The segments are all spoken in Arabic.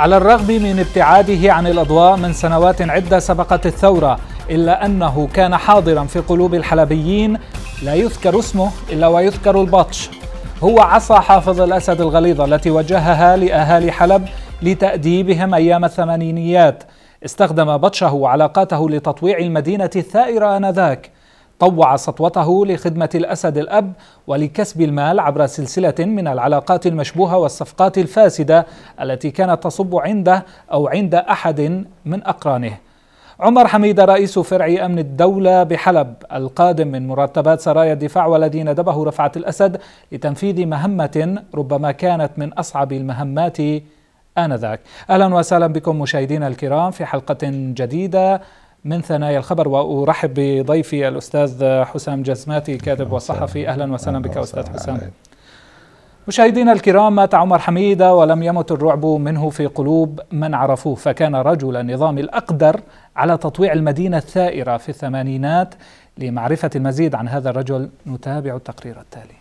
على الرغم من ابتعاده عن الأضواء من سنوات عدة سبقت الثورة إلا أنه كان حاضرا في قلوب الحلبيين لا يذكر اسمه إلا ويذكر البطش هو عصى حافظ الأسد الغليظة التي وجهها لأهالي حلب لتأديبهم أيام الثمانينيات استخدم بطشه وعلاقاته لتطويع المدينة الثائرة آنذاك طوع سطوته لخدمة الأسد الأب ولكسب المال عبر سلسلة من العلاقات المشبوهة والصفقات الفاسدة التي كانت تصب عنده أو عند أحد من أقرانه عمر حميد رئيس فرع أمن الدولة بحلب القادم من مرتبات سرايا الدفاع والذي ندبه رفعة الأسد لتنفيذ مهمة ربما كانت من أصعب المهمات آنذاك أهلا وسهلا بكم مشاهدينا الكرام في حلقة جديدة من ثنايا الخبر وارحب بضيفي الاستاذ حسام جزماتي كاتب وصحفي اهلا وسهلا بك استاذ حسام مشاهدينا الكرام مات عمر حميدة ولم يمت الرعب منه في قلوب من عرفوه فكان رجل النظام الأقدر على تطويع المدينة الثائرة في الثمانينات لمعرفة المزيد عن هذا الرجل نتابع التقرير التالي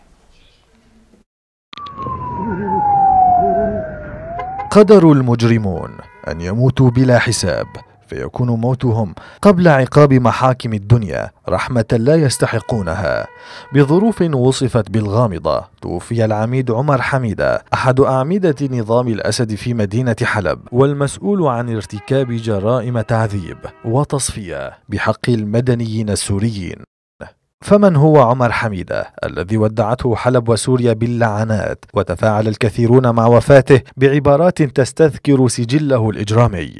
قدر المجرمون أن يموتوا بلا حساب فيكون موتهم قبل عقاب محاكم الدنيا رحمة لا يستحقونها بظروف وصفت بالغامضة توفي العميد عمر حميدة أحد أعمدة نظام الأسد في مدينة حلب والمسؤول عن ارتكاب جرائم تعذيب وتصفية بحق المدنيين السوريين فمن هو عمر حميدة الذي ودعته حلب وسوريا باللعنات وتفاعل الكثيرون مع وفاته بعبارات تستذكر سجله الإجرامي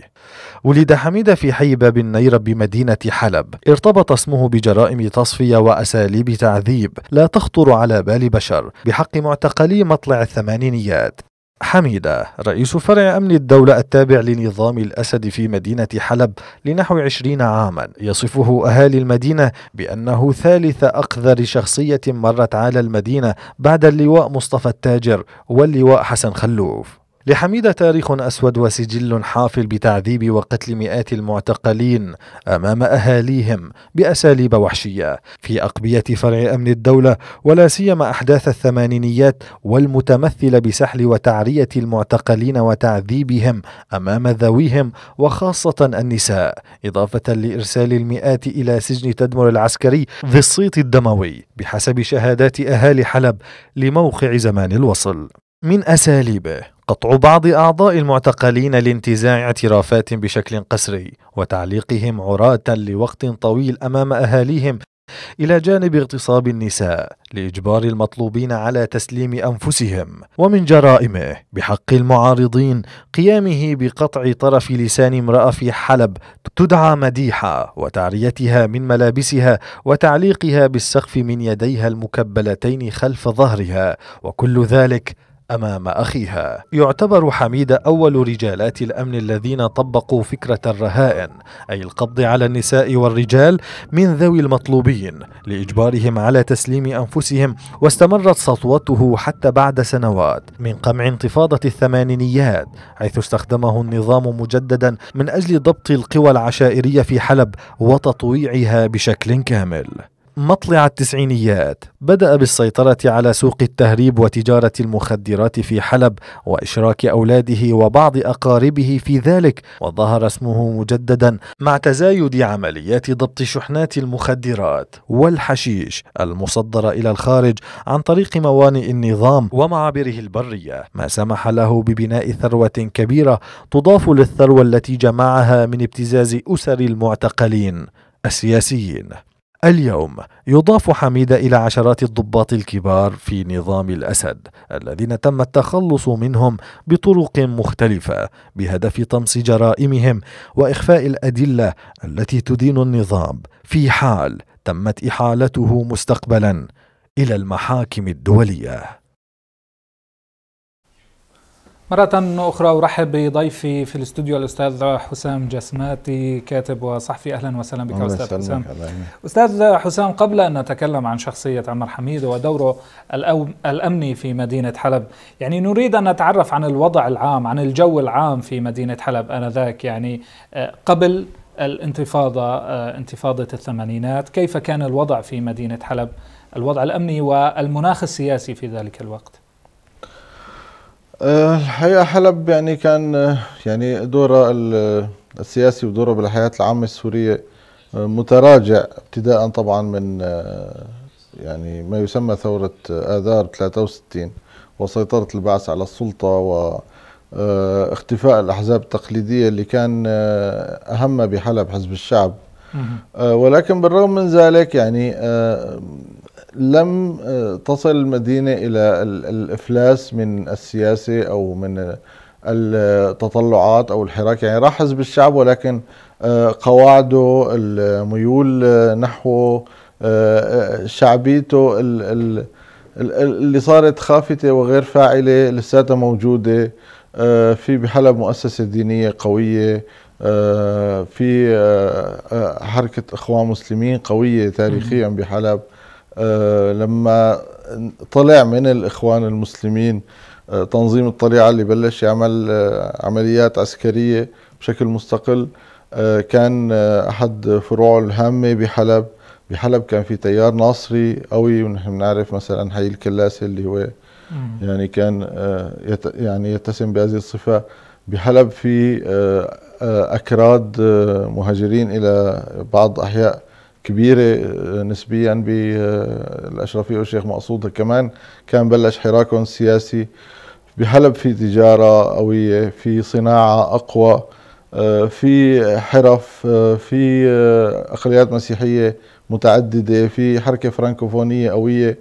ولد حميدة في حي باب النير بمدينة حلب ارتبط اسمه بجرائم تصفية وأساليب تعذيب لا تخطر على بال بشر بحق معتقلي مطلع الثمانينيات حميدة رئيس فرع أمن الدولة التابع لنظام الأسد في مدينة حلب لنحو عشرين عاما يصفه أهالي المدينة بأنه ثالث أقذر شخصية مرت على المدينة بعد اللواء مصطفى التاجر واللواء حسن خلوف لحميدة تاريخ أسود وسجل حافل بتعذيب وقتل مئات المعتقلين أمام أهاليهم بأساليب وحشية في أقبية فرع أمن الدولة ولا سيما أحداث الثمانينيات والمتمثلة بسحل وتعرية المعتقلين وتعذيبهم أمام ذويهم وخاصة النساء إضافة لإرسال المئات إلى سجن تدمر العسكري ذي الصيت الدموي بحسب شهادات أهالي حلب لموقع زمان الوصل من أساليبه قطع بعض أعضاء المعتقلين لانتزاع اعترافات بشكل قسري وتعليقهم عراة لوقت طويل أمام أهاليهم إلى جانب اغتصاب النساء لإجبار المطلوبين على تسليم أنفسهم ومن جرائمه بحق المعارضين قيامه بقطع طرف لسان امرأة في حلب تدعى مديحة وتعريتها من ملابسها وتعليقها بالسقف من يديها المكبلتين خلف ظهرها وكل ذلك امام اخيها يعتبر حميده اول رجالات الامن الذين طبقوا فكره الرهائن اي القبض على النساء والرجال من ذوي المطلوبين لاجبارهم على تسليم انفسهم واستمرت سطوته حتى بعد سنوات من قمع انتفاضه الثمانينيات حيث استخدمه النظام مجددا من اجل ضبط القوى العشائريه في حلب وتطويعها بشكل كامل مطلع التسعينيات بدأ بالسيطرة على سوق التهريب وتجارة المخدرات في حلب وإشراك أولاده وبعض أقاربه في ذلك وظهر اسمه مجددا مع تزايد عمليات ضبط شحنات المخدرات والحشيش المصدرة إلى الخارج عن طريق موانئ النظام ومعابره البرية ما سمح له ببناء ثروة كبيرة تضاف للثروة التي جمعها من ابتزاز أسر المعتقلين السياسيين اليوم يضاف حميدة إلى عشرات الضباط الكبار في نظام الأسد الذين تم التخلص منهم بطرق مختلفة بهدف طمس جرائمهم وإخفاء الأدلة التي تدين النظام في حال تمت إحالته مستقبلا إلى المحاكم الدولية مرة أخرى أرحب بضيفي في الاستوديو الأستاذ حسام جسماتي كاتب وصحفي أهلا وسهلا بك أستاذ حسام أستاذ حسام قبل أن نتكلم عن شخصية عمر حميد ودوره الأمني في مدينة حلب يعني نريد أن نتعرف عن الوضع العام عن الجو العام في مدينة حلب آنذاك يعني آه، قبل الانتفاضة آه، انتفاضة الثمانينات كيف كان الوضع في مدينة حلب الوضع الأمني والمناخ السياسي في ذلك الوقت الحقيقة حلب يعني كان يعني دوره السياسي ودوره بالحياة العامة السورية متراجع ابتداء طبعا من يعني ما يسمى ثورة آذار 63 وسيطرة البعث على السلطة و اختفاء الأحزاب التقليدية اللي كان أهم بحلب حزب الشعب ولكن بالرغم من ذلك يعني لم آه، تصل المدينة إلى الإفلاس من السياسة أو من آه، التطلعات أو الحراك يعني راح حزب الشعب ولكن آه، قواعده الميول نحوه شعبيته اللي صارت خافتة وغير فاعلة لساتها موجودة في بحلب مؤسسة دينية قوية في حركة إخوان مسلمين قوية تاريخيا بحلب آه، لما طلع من الإخوان المسلمين آه، تنظيم الطليعة اللي بلش يعمل آه، عمليات عسكرية بشكل مستقل كان أحد فروعه الهامة بحلب بحلب كان في تيار ناصري قوي ونحن بنعرف مثلا حي الكلاسي اللي هو يعني كان يعني يتسم بهذه الصفة بحلب في أكراد مهاجرين إلى بعض أحياء كبيرة آه، نسبيا بالأشرفية آه، والشيخ مقصود كمان كان بلش حراكهم السياسي بحلب في تجارة قوية في صناعة أقوى آه، في حرف في أقليات مسيحية متعددة في حركة فرانكوفونية قوية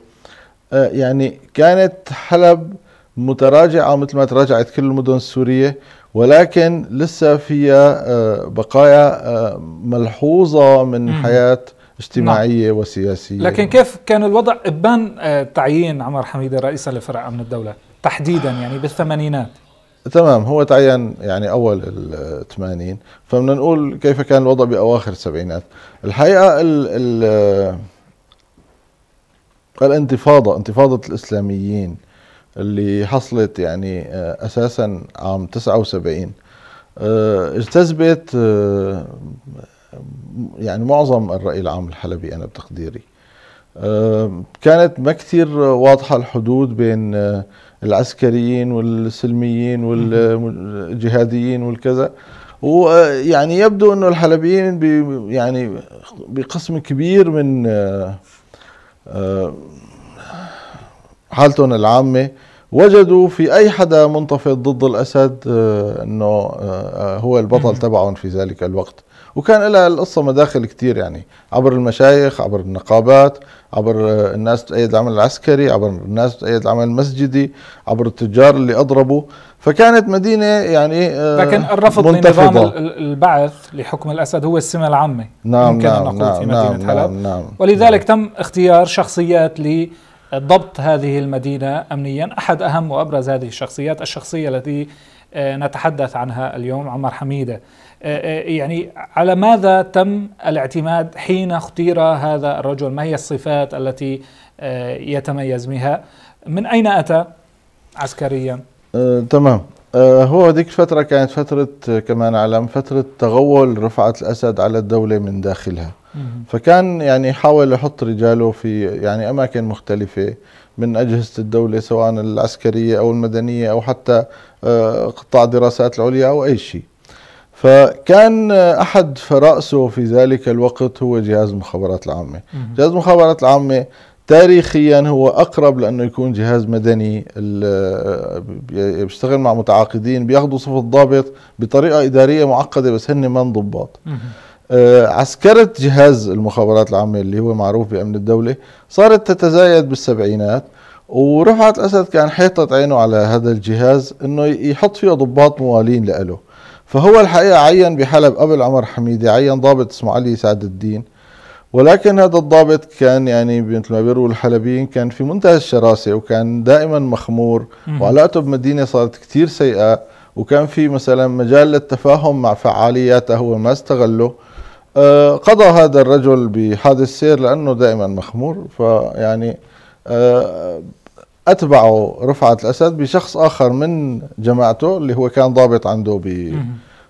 يعني كانت حلب متراجعة مثل ما تراجعت كل المدن السورية ولكن لسه فيها آه، بقايا آه، ملحوظة من حياة نعم. اجتماعية نعم. وسياسية لكن كيف كان الوضع ابان آه، تعيين عمر حميدة رئيسا لفرع أمن الدولة تحديدا يعني بالثمانينات تمام هو تعين يعني اول الثمانين فبدنا نقول كيف كان الوضع باواخر السبعينات الحقيقه ال ال الانتفاضه انتفاضه الاسلاميين اللي حصلت يعني آه، اساسا عام 79 اجتذبت آه، آه، يعني معظم الراي العام الحلبي انا بتقديري كانت ما كثير واضحه الحدود بين العسكريين والسلميين والجهاديين والكذا ويعني يبدو انه الحلبيين بي يعني بقسم كبير من حالتهم العامه وجدوا في أي حدا منتفض ضد الأسد آه، أنه آه، آه، هو البطل تبعهم في ذلك الوقت وكان لها القصة مداخل كتير يعني عبر المشايخ عبر النقابات عبر الناس تأيد العمل العسكري عبر الناس تأيد العمل المسجدي عبر التجار اللي أضربوا فكانت مدينة يعني لكن الرفض منتفضة. لنظام البعث لحكم الأسد هو السمة العامة نعم يمكن نعم أن نقول نعم في مدينة نعم, نعم، حلب نعم ولذلك نعم تم اختيار شخصيات لي ضبط هذه المدينة أمنيا أحد أهم وأبرز هذه الشخصيات الشخصية التي آه، نتحدث عنها اليوم عمر حميدة آه، آه، يعني على ماذا تم الاعتماد حين اختير هذا الرجل ما هي الصفات التي يتميز بها من أين أتى عسكريا آه، تمام آه، هو ذيك الفترة كانت فترة كما نعلم فترة تغول رفعت الأسد على الدولة من داخلها فكان يعني يحاول يحط رجاله في يعني اماكن مختلفه من اجهزه الدوله سواء العسكريه او المدنيه او حتى آه، قطاع الدراسات العليا او اي شيء. فكان احد فرأسه في ذلك الوقت هو جهاز المخابرات العامه، جهاز المخابرات العامه تاريخيا هو اقرب لانه يكون جهاز مدني آه، بيشتغل مع متعاقدين بياخذوا صفه ضابط بطريقه اداريه معقده بس هن ما ضباط آه، عسكرة جهاز المخابرات العامة اللي هو معروف بأمن الدولة صارت تتزايد بالسبعينات ورفعت الأسد كان حيطت عينه على هذا الجهاز انه يحط فيه ضباط موالين لإله فهو الحقيقة عين بحلب قبل عمر حميدي عين ضابط اسمه علي سعد الدين ولكن هذا الضابط كان يعني مثل ما بيروا الحلبيين كان في منتهى الشراسة وكان دائما مخمور وعلاقته بمدينة صارت كتير سيئة وكان في مثلا مجال للتفاهم مع فعالياته هو ما استغله آه، قضى هذا الرجل بحادث سير لأنه دائما مخمور فيعني آه، أتبعه رفعه الأسد بشخص آخر من جماعته اللي هو كان ضابط عنده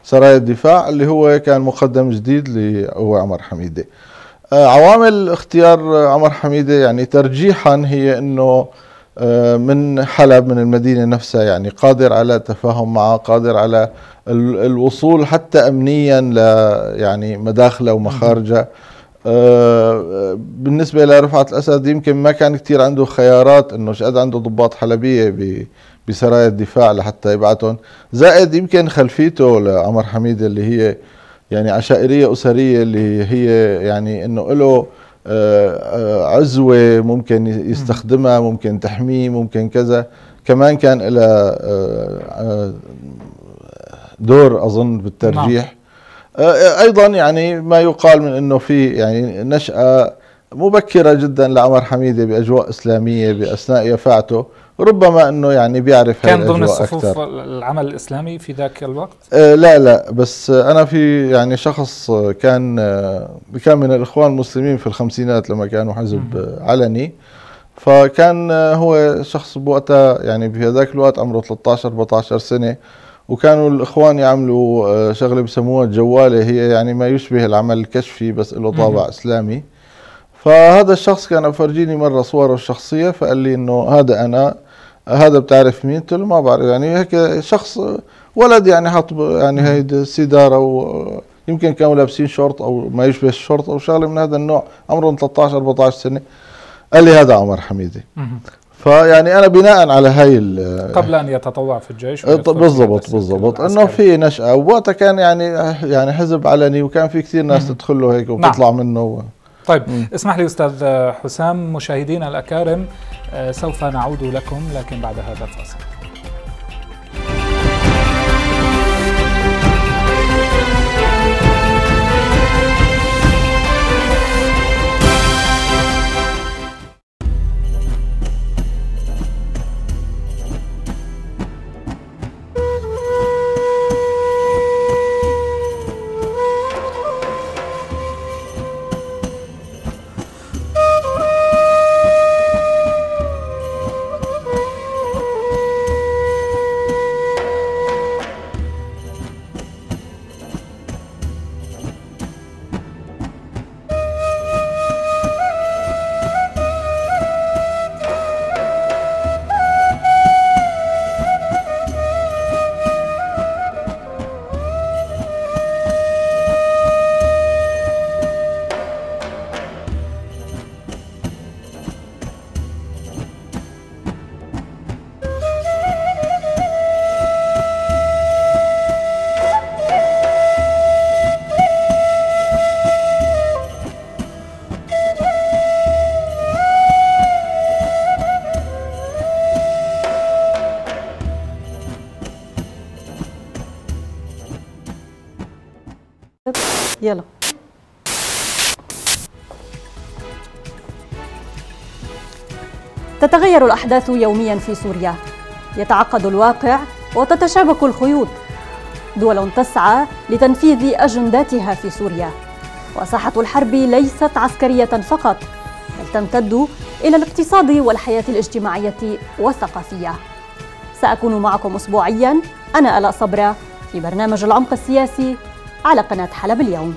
بسرايا الدفاع اللي هو كان مقدم جديد اللي هو عمر حميدة آه، عوامل اختيار عمر حميدة يعني ترجيحا هي أنه آه، من حلب من المدينة نفسها يعني قادر على التفاهم معه قادر على الوصول حتى أمنيا ل يعني مداخله ومخارجه آه، بالنسبة لرفعت الأسد يمكن ما كان كتير عنده خيارات أنه شقد عنده ضباط حلبية بسرايا الدفاع لحتى يبعتهم زائد يمكن خلفيته لعمر حميد اللي هي يعني عشائرية أسرية اللي هي يعني أنه له آه، آه، عزوة ممكن يستخدمها ممكن تحميه ممكن كذا كمان كان لها آه، دور أظن بالترجيح نعم. أيضا يعني ما يقال من أنه في يعني نشأة مبكرة جدا لعمر حميدة بأجواء إسلامية بأثناء يفاعته ربما أنه يعني بيعرف كان ضمن الصفوف أكثر. العمل الإسلامي في ذاك الوقت؟ آه لا لا بس أنا في يعني شخص كان آه كان من الإخوان المسلمين في الخمسينات لما كانوا حزب م- علني فكان آه هو شخص بوقتها يعني في ذاك الوقت عمره 13 14 سنة وكانوا الاخوان يعملوا آه، شغله بسموها الجواله هي يعني ما يشبه العمل الكشفي بس له طابع م- اسلامي فهذا الشخص كان فرجيني مرة صوره الشخصية فقال لي انه هذا انا هذا بتعرف مين؟ قلت له ما بعرف يعني هيك شخص ولد يعني حط يعني هيدي سيدارة و يمكن كانوا لابسين شورت او ما يشبه الشورت او شغله من هذا النوع عمرهم 13 14 سنه قال لي هذا عمر حميدي فيعني انا بناء على هاي قبل ان يتطوع في الجيش إيه، بالضبط بالضبط انه في نشاه وقتها كان يعني يعني حزب علني وكان في كثير ناس تدخل له هيك نعم. وتطلع منه طيب مم. اسمح لي أستاذ حسام مشاهدينا الأكارم آه، سوف نعود لكم لكن بعد هذا الفاصل تتغير الأحداث يوميا في سوريا يتعقد الواقع وتتشابك الخيوط دول تسعى لتنفيذ أجنداتها في سوريا وساحة الحرب ليست عسكرية فقط بل تمتد إلى الاقتصاد والحياة الاجتماعية والثقافية سأكون معكم أسبوعيا أنا ألاء صبرا في برنامج العمق السياسي على قناة حلب اليوم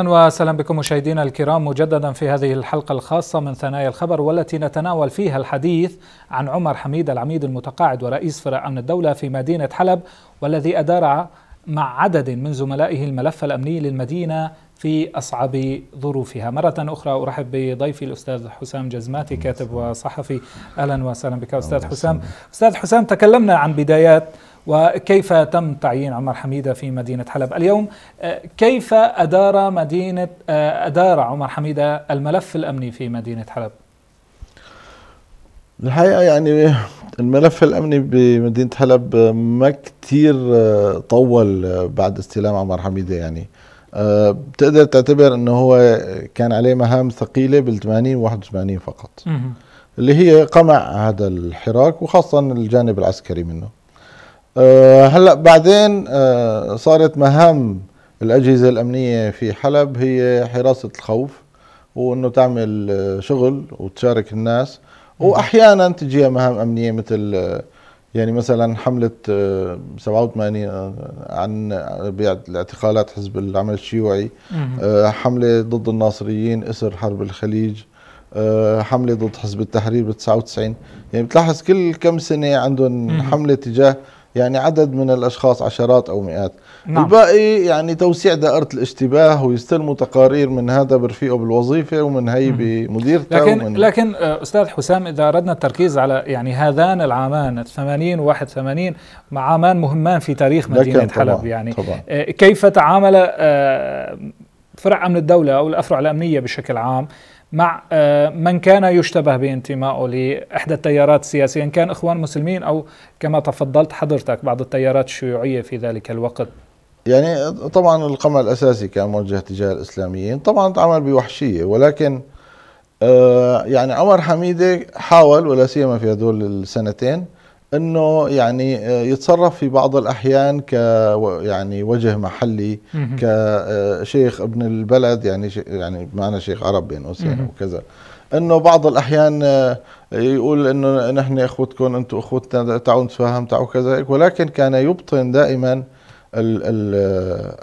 اهلا وسهلا بكم مشاهدينا الكرام مجددا في هذه الحلقه الخاصه من ثنايا الخبر والتي نتناول فيها الحديث عن عمر حميد العميد المتقاعد ورئيس فرع امن الدوله في مدينه حلب والذي ادار مع عدد من زملائه الملف الامني للمدينه في أصعب ظروفها مرة أخرى أرحب بضيفي الأستاذ حسام جزماتي كاتب وصحفي أهلا وسهلا بك أستاذ حسام أستاذ حسام تكلمنا عن بدايات وكيف تم تعيين عمر حميدة في مدينة حلب اليوم كيف أدار مدينة أدار عمر حميدة الملف الأمني في مدينة حلب الحقيقة يعني الملف الأمني بمدينة حلب ما كتير طول بعد استلام عمر حميدة يعني آه، بتقدر تعتبر انه هو كان عليه مهام ثقيله بال 80 و 81 فقط اللي هي قمع هذا الحراك وخاصه الجانب العسكري منه آه، هلا بعدين آه، صارت مهام الاجهزه الامنيه في حلب هي حراسه الخوف وانه تعمل شغل وتشارك الناس واحيانا تجيها مهام امنيه مثل يعني مثلا حملة 87 آه، آه، عن الاعتقالات حزب العمل الشيوعي آه، حملة ضد الناصريين اسر حرب الخليج حملة ضد حزب التحرير ب 99 يعني بتلاحظ كل كم سنة عندهم حملة تجاه يعني عدد من الأشخاص عشرات أو مئات نعم. الباقي يعني توسيع دائرة الاشتباه ويستلموا تقارير من هذا برفيقه بالوظيفة ومن هي بمديرته لكن, ومن لكن آه، أستاذ حسام إذا أردنا التركيز على يعني هذان العامان 80 و81 عامان مهمان في تاريخ مدينة حلب طبعا يعني طبعا آه، كيف تعامل آه، فرع أمن الدولة أو الأفرع الأمنية بشكل عام مع آه، من كان يشتبه بانتمائه لإحدى التيارات السياسية إن كان إخوان مسلمين أو كما تفضلت حضرتك بعض التيارات الشيوعية في ذلك الوقت يعني طبعا القمع الأساسي كان موجه تجاه الإسلاميين طبعا تعمل بوحشية ولكن آه، يعني عمر حميدة حاول ولا سيما في هذول السنتين انه يعني آه، يتصرف في بعض الاحيان ك يعني وجه محلي كشيخ آه، ابن البلد يعني يعني بمعنى شيخ عرب بين قوسين وكذا انه بعض الاحيان آه، يقول انه نحن اخوتكم انتم اخوتنا تعالوا نتفاهم تعالوا كذا ولكن كان يبطن دائما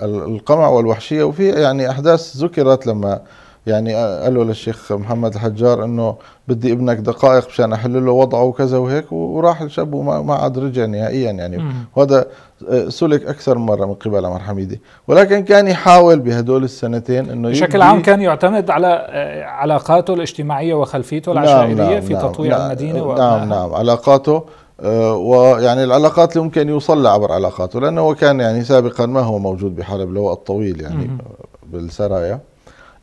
القمع والوحشيه وفي يعني احداث ذكرت لما يعني قالوا للشيخ محمد الحجار انه بدي ابنك دقائق مشان احل له وضعه وكذا وهيك وراح الشاب وما عاد رجع نهائيا يعني وهذا آه، سلك اكثر مره من قبل عمر حميدي ولكن كان يحاول بهدول السنتين انه بشكل عام كان يعتمد على آه، علاقاته الاجتماعيه وخلفيته نعم، العشائريه نعم نعم في نعم تطوير نعم المدينه نعم نعم نعم علاقاته آه، ويعني العلاقات اللي ممكن يوصل لها عبر علاقاته لانه كان يعني سابقا ما هو موجود بحلب لوقت طويل يعني بالسرايا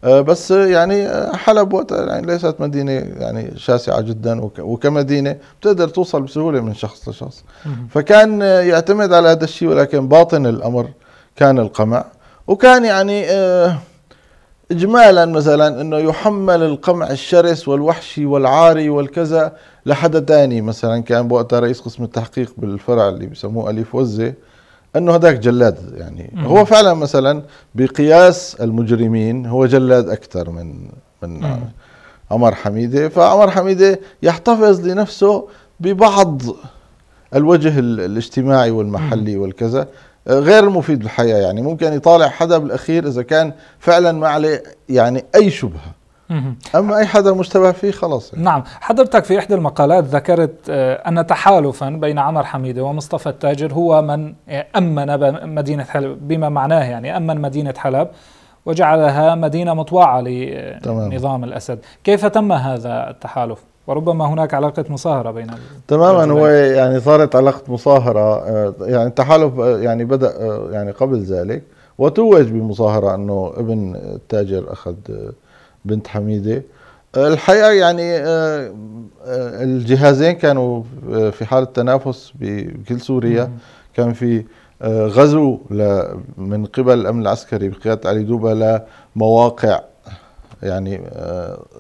آه، بس يعني آه، حلب وقت يعني ليست مدينة يعني شاسعة جدا وكمدينة بتقدر توصل بسهولة من شخص لشخص فكان آه، يعتمد على هذا الشيء ولكن باطن الأمر كان القمع وكان يعني إجمالا مثلا أنه يحمل القمع الشرس والوحشي والعاري والكذا لحدا تاني مثلا كان بوقتها رئيس قسم التحقيق بالفرع اللي بسموه أليف وزة انه هذاك جلاد يعني مم. هو فعلا مثلا بقياس المجرمين هو جلاد اكثر من من عمر حميده فعمر حميده يحتفظ لنفسه ببعض الوجه الاجتماعي والمحلي مم. والكذا غير مفيد للحياه يعني ممكن يطالع حدا بالاخير اذا كان فعلا ما عليه يعني اي شبهه اما اي حدا مشتبه فيه خلاص يعني. نعم حضرتك في احدى المقالات ذكرت آه، ان تحالفا بين عمر حميده ومصطفى التاجر هو من آه، امن مدينه حلب بما معناه يعني امن مدينه حلب وجعلها مدينه مطواعه لنظام الاسد كيف تم هذا التحالف وربما هناك علاقة مصاهرة بين تماما هو يعني صارت علاقة مصاهرة آه، يعني التحالف يعني بدأ يعني قبل ذلك وتوج بمصاهرة أنه ابن التاجر أخذ بنت حميدة الحقيقة يعني آه، آه، الجهازين كانوا آه، في حالة تنافس بكل سوريا كان في غزو من قبل الأمن العسكري بقيادة علي دوبا لمواقع يعني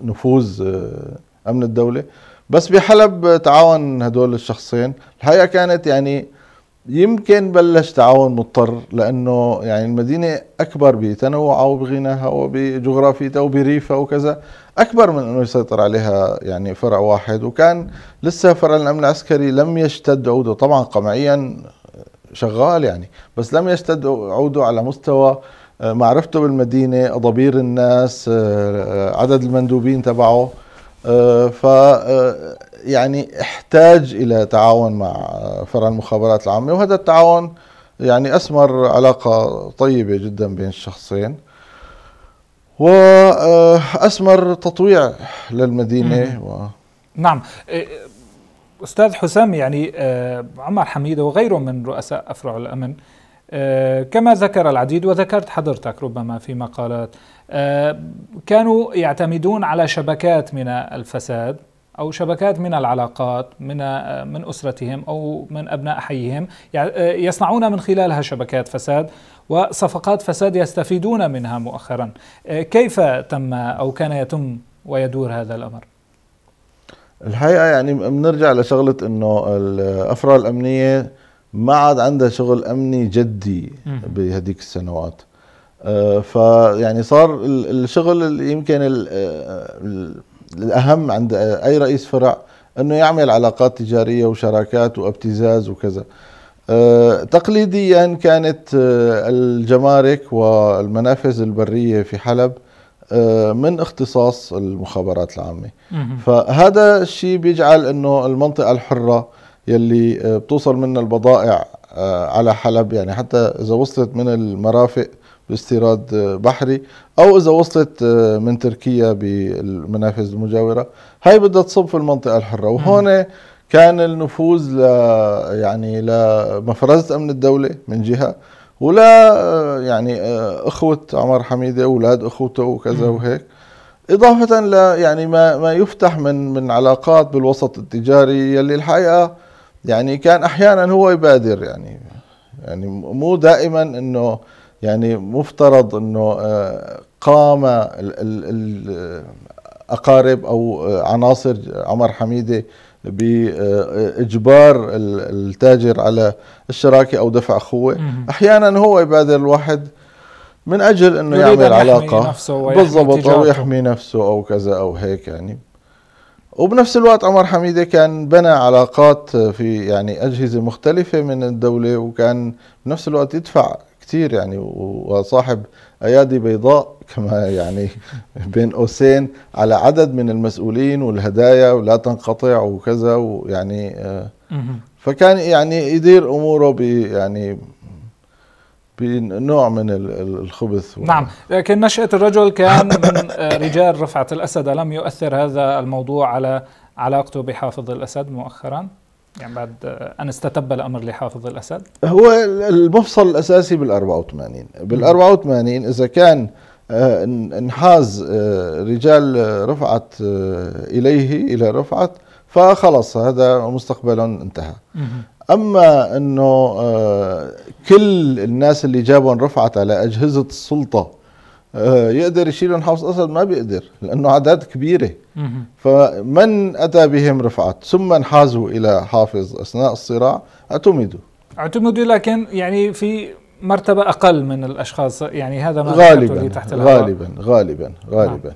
نفوذ أمن الدولة بس بحلب تعاون هدول الشخصين الحقيقة كانت يعني يمكن بلش تعاون مضطر لانه يعني المدينه اكبر بتنوعها وبغناها وبجغرافيتها وبريفها وكذا اكبر من انه يسيطر عليها يعني فرع واحد وكان لسه فرع الامن العسكري لم يشتد عوده طبعا قمعيا شغال يعني بس لم يشتد عوده على مستوى آه، معرفته بالمدينه ضبير الناس آه، آه، عدد المندوبين تبعه ف يعني احتاج الى تعاون مع فرع المخابرات العامه وهذا التعاون يعني اثمر علاقه طيبه جدا بين الشخصين واثمر تطويع للمدينه و... نعم إيه، استاذ حسام يعني آه، عمر حميده وغيره من رؤساء افرع الامن آه، كما ذكر العديد وذكرت حضرتك ربما في مقالات آه، كانوا يعتمدون على شبكات من الفساد او شبكات من العلاقات من من اسرتهم او من ابناء حيهم يصنعون من خلالها شبكات فساد وصفقات فساد يستفيدون منها مؤخرا كيف تم او كان يتم ويدور هذا الامر الحقيقه يعني بنرجع لشغله انه الافرع الامنيه ما عاد عندها شغل امني جدي بهديك السنوات آه، فيعني صار الشغل اللي يمكن آه، الأهم عند أي رئيس فرع أنه يعمل علاقات تجارية وشراكات وابتزاز وكذا أه، تقليديا كانت أه، الجمارك والمنافذ البرية في حلب أه، من اختصاص المخابرات العامة فهذا الشيء بيجعل أنه المنطقة الحرة يلي بتوصل منها البضائع على حلب يعني حتى إذا وصلت من المرافق باستيراد بحري او اذا وصلت آه، من تركيا بالمنافذ المجاوره هاي بدها تصب في المنطقه الحره وهون كان النفوذ ل يعني لمفرزه امن الدوله من جهه ولا آه، يعني آه، اخوه عمر حميده اولاد اخوته وكذا وهيك اضافه ل يعني ما ما يفتح من من علاقات بالوسط التجاري يلي الحقيقه يعني كان احيانا هو يبادر يعني يعني مو دائما انه يعني مفترض انه آه، قام الاقارب او آه، عناصر عمر حميده باجبار آه، التاجر على الشراكه او دفع اخوه احيانا هو يبادر الواحد من اجل انه يعمل علاقه بالضبط او يحمي نفسه او كذا او هيك يعني وبنفس الوقت عمر حميده كان بنى علاقات في يعني اجهزه مختلفه من الدوله وكان بنفس الوقت يدفع كثير يعني وصاحب ايادي بيضاء كما يعني بين قوسين على عدد من المسؤولين والهدايا ولا تنقطع وكذا ويعني آه، فكان يعني يدير اموره ب يعني بنوع من الخبث و... نعم لكن نشأة الرجل كان من آه، رجال رفعة الأسد ألم يؤثر هذا الموضوع على علاقته بحافظ الأسد مؤخرا؟ يعني بعد أن استتب الأمر لحافظ الأسد هو المفصل الأساسي بال84 بال84 إذا كان آه، انحاز آه، رجال رفعت آه، إليه إلى رفعت فخلص هذا مستقبل انتهى أما أنه كل الناس اللي جابهم رفعت على أجهزة السلطة آه، يقدر يشيلهم حافظ اسد ما بيقدر لانه اعداد كبيره فمن اتى بهم رفعت ثم انحازوا الى حافظ اثناء الصراع اعتمدوا اعتمدوا لكن يعني في مرتبه اقل من الاشخاص يعني هذا ما غالبا تحت غالبا غالبا نعم. غالبا آه.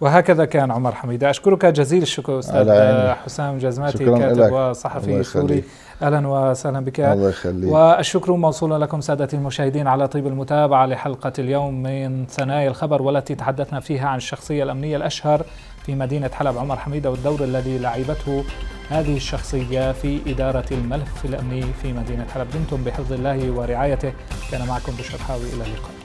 وهكذا كان عمر حميدة أشكرك جزيل الشكر أستاذ حسام جزماتي كاتب وصحفي سوري أهلا وسهلا بك الله يخليك والشكر موصول لكم سادتي المشاهدين على طيب المتابعة لحلقة اليوم من ثنايا الخبر والتي تحدثنا فيها عن الشخصية الأمنية الأشهر في مدينة حلب عمر حميدة والدور الذي لعبته هذه الشخصية في إدارة الملف الأمني في مدينة حلب دمتم بحفظ الله ورعايته كان معكم بشر حاوي إلى اللقاء